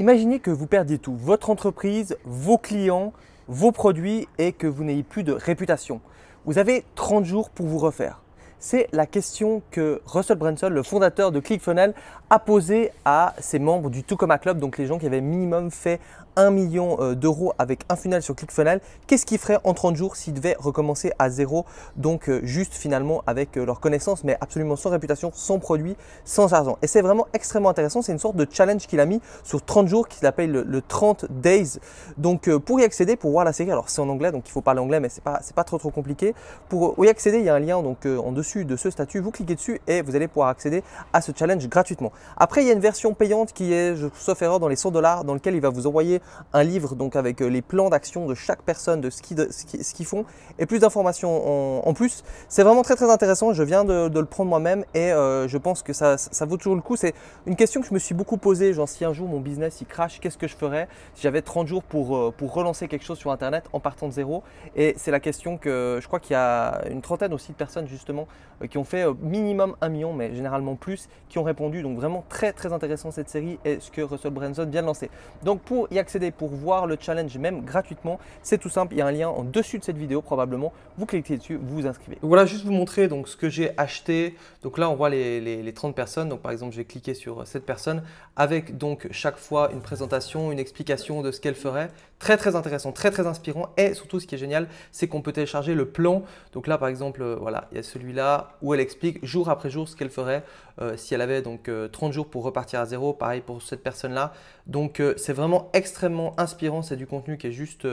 Imaginez que vous perdiez tout, votre entreprise, vos clients, vos produits et que vous n'ayez plus de réputation. Vous avez 30 jours pour vous refaire. C'est la question que Russell Brunson, le fondateur de ClickFunnels, a posée à ses membres du Tucoma Club, donc les gens qui avaient minimum fait 1 million euh, d'euros avec un funnel sur ClickFunnels. Qu'est-ce qu'ils feraient en 30 jours s'ils devaient recommencer à zéro, donc euh, juste finalement avec euh, leurs connaissances, mais absolument sans réputation, sans produit, sans argent. Et c'est vraiment extrêmement intéressant. C'est une sorte de challenge qu'il a mis sur 30 jours, qu'il appelle le, 30 days. Donc pour y accéder, pour voir la série, alors c'est en anglais, donc il faut parler anglais, mais c'est pas, pas trop trop compliqué. Pour y accéder, il y a un lien donc en dessous de ce statut, vous cliquez dessus et vous allez pouvoir accéder à ce challenge gratuitement. Après, il y a une version payante qui est, sauf erreur, dans les 100 dollars, dans lequel il va vous envoyer un livre donc avec euh, les plans d'action de chaque personne, de ce qu'ils ce qu'ils font et plus d'informations en, plus. C'est vraiment très très intéressant. Je viens de, le prendre moi-même et euh, je pense que ça, vaut toujours le coup. C'est une question que je me suis beaucoup posée. Genre, si un jour mon business il crash, qu'est-ce que je ferais si j'avais 30 jours pour, euh, pour relancer quelque chose sur Internet en partant de zéro Et c'est la question que je crois qu'il y a une trentaine aussi de personnes justement euh, qui ont fait euh, minimum un million, mais généralement plus, qui ont répondu. Donc vraiment très très intéressant cette série et ce que Russell Branson vient de lancer. Donc pour y accéder, pour voir le challenge même gratuitement, c'est tout simple. Il y a un lien en dessus de cette vidéo probablement. Vous cliquez dessus, vous vous inscrivez. Voilà, juste vous montrer donc ce que j'ai acheté. Donc là, on voit les, 30 personnes. Donc par exemple, j'ai cliqué sur euh, cette personne avec donc chaque fois une présentation, une explication de ce qu'elle ferait. Très très intéressant, très très inspirant et surtout ce qui est génial, c'est qu'on peut télécharger le plan. Donc là par exemple, voilà, il y a celui-là où elle explique jour après jour ce qu'elle ferait euh, si elle avait donc 30 euh, jours pour repartir à zéro, pareil pour cette personne-là. Donc euh, c'est vraiment extrêmement inspirant, c'est du contenu qui est juste,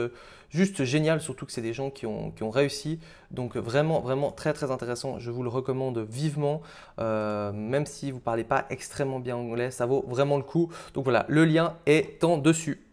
juste génial, surtout que c'est des gens qui ont, qui ont, réussi. Donc vraiment, vraiment très très intéressant, je vous le recommande vivement, même si vous ne parlez pas extrêmement bien anglais, ça vaut vraiment le coup. Donc voilà, le lien est en dessus.